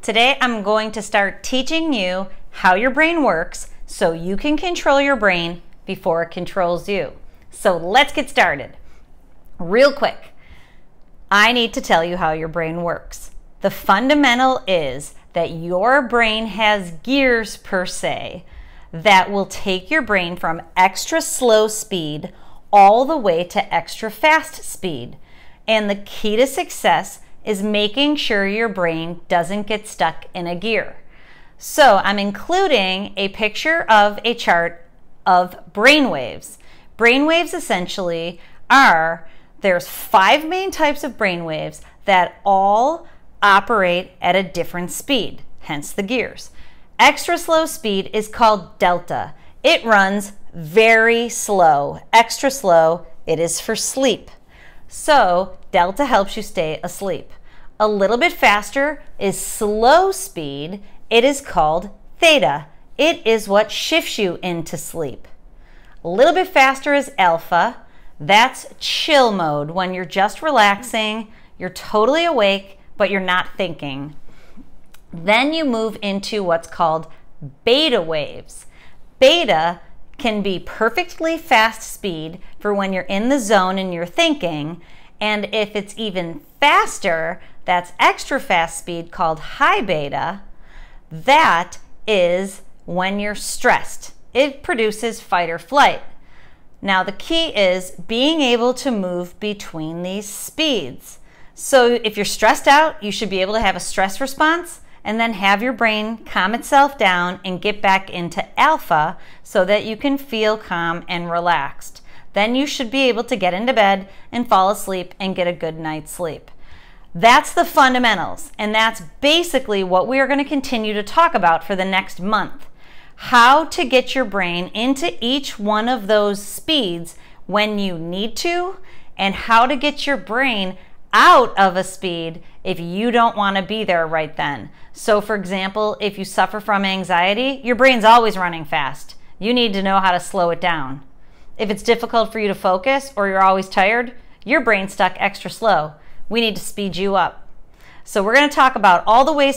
Today I'm going to start teaching you how your brain works so you can control your brain before it controls you. So let's get started. Real quick, I need to tell you how your brain works. The fundamental is that your brain has gears per se that will take your brain from extra slow speed all the way to extra fast speed. And the key to success is making sure your brain doesn't get stuck in a gear. So I'm including a picture of a chart of brain waves. Brain waves essentially are there's five main types of brain waves that all operate at a different speed, hence the gears. Extra slow speed is called delta. It runs very slow. Extra slow, it is for sleep. So, delta helps you stay asleep. A little bit faster is slow speed. It is called theta. It is what shifts you into sleep. A little bit faster is alpha. That's chill mode when you're just relaxing, you're totally awake, but you're not thinking. Then you move into what's called beta waves. Beta can be perfectly fast speed, for when you're in the zone and you're thinking. And if it's even faster, that's extra fast speed called high beta. That is when you're stressed. It produces fight or flight. Now, the key is being able to move between these speeds. So, if you're stressed out, you should be able to have a stress response and then have your brain calm itself down and get back into alpha so that you can feel calm and relaxed then you should be able to get into bed and fall asleep and get a good night's sleep. That's the fundamentals, and that's basically what we are going to continue to talk about for the next month. How to get your brain into each one of those speeds when you need to, and how to get your brain out of a speed if you don't want to be there right then. So, for example, if you suffer from anxiety, your brain's always running fast. You need to know how to slow it down. If it's difficult for you to focus or you're always tired, your brain's stuck extra slow. We need to speed you up. So we're going to talk about all the ways to